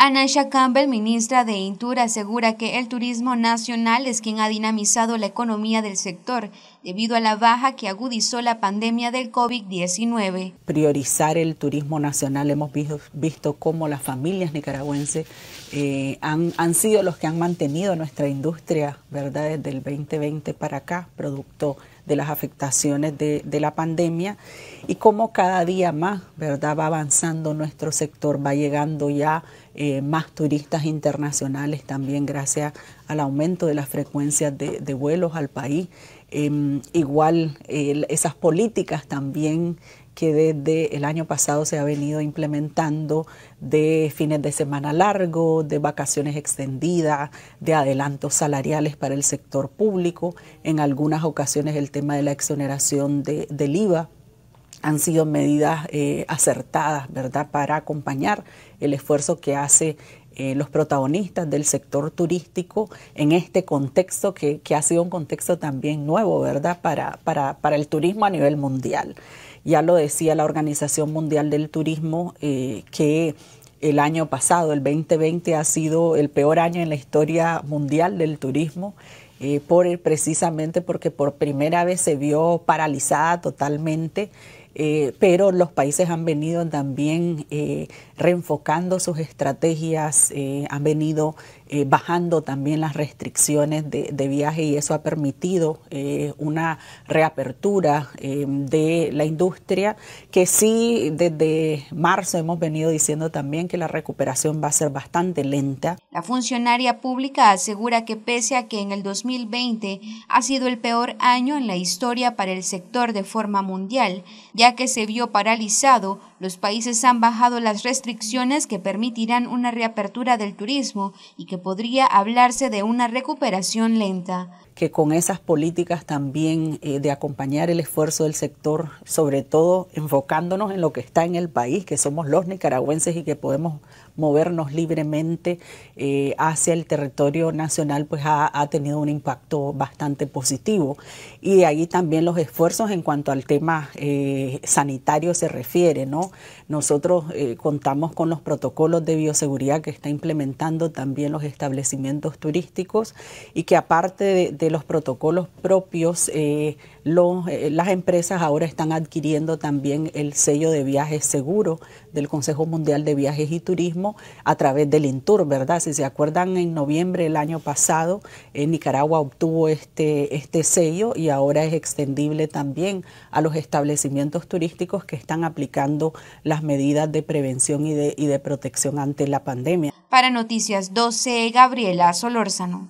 Anasha Campbell, ministra de Intura, asegura que el turismo nacional es quien ha dinamizado la economía del sector debido a la baja que agudizó la pandemia del COVID-19. Priorizar el turismo nacional, hemos visto, cómo las familias nicaragüenses eh, han, han, sido los que han mantenido nuestra industria, ¿verdad? Desde el 2020 para acá, producto de las afectaciones de, la pandemia y cómo cada día más, ¿verdad? Va avanzando nuestro sector, va llegando ya eh, más turistas internacionales también gracias a al aumento de las frecuencias de, vuelos al país. Em, igual esas políticas también que desde el año pasado se ha venido implementando de fines de semana largo, de vacaciones extendidas, de adelantos salariales para el sector público, en algunas ocasiones el tema de la exoneración del IVA han sido medidas eh, acertadas, ¿verdad?, para acompañar el esfuerzo que hace eh, los protagonistas del sector turístico en este contexto que, ha sido un contexto también nuevo, ¿verdad?, para, para, el turismo a nivel mundial. Ya lo decía la Organización Mundial del Turismo, eh, que el año pasado, el 2020, ha sido el peor año en la historia mundial del turismo. Eh, por, precisamente porque por primera vez se vio paralizada totalmente eh, pero los países han venido también eh, reenfocando sus estrategias, eh, han venido eh, bajando también las restricciones de, de, viaje y eso ha permitido eh, una reapertura eh, de la industria que sí desde marzo hemos venido diciendo también que la recuperación va a ser bastante lenta. La funcionaria pública asegura que pese a que en el 2020 ha sido el peor año en la historia para el sector de forma mundial, ya que se vio paralizado, los países han bajado las restricciones que permitirán una reapertura del turismo y que podría hablarse de una recuperación lenta que con esas políticas también eh, de acompañar el esfuerzo del sector, sobre todo enfocándonos en lo que está en el país, que somos los nicaragüenses y que podemos movernos libremente eh, hacia el territorio nacional, pues ha, tenido un impacto bastante positivo. Y ahí también los esfuerzos en cuanto al tema eh, sanitario se refiere, ¿no? Nosotros contamos con los protocolos de bioseguridad que está implementando también los establecimientos turísticos y que aparte de, los protocolos propios eh, eh, las empresas ahora están adquiriendo también el sello de viajes seguro del Consejo Mundial de Viajes y Turismo a través del Intur, ¿verdad? Si se acuerdan, en noviembre del año pasado en Nicaragua obtuvo este, este sello y ahora es extendible también a los establecimientos turísticos que están aplicando las medidas de prevención y de, y de protección ante la pandemia. Para Noticias 12, Gabriela Solórzano.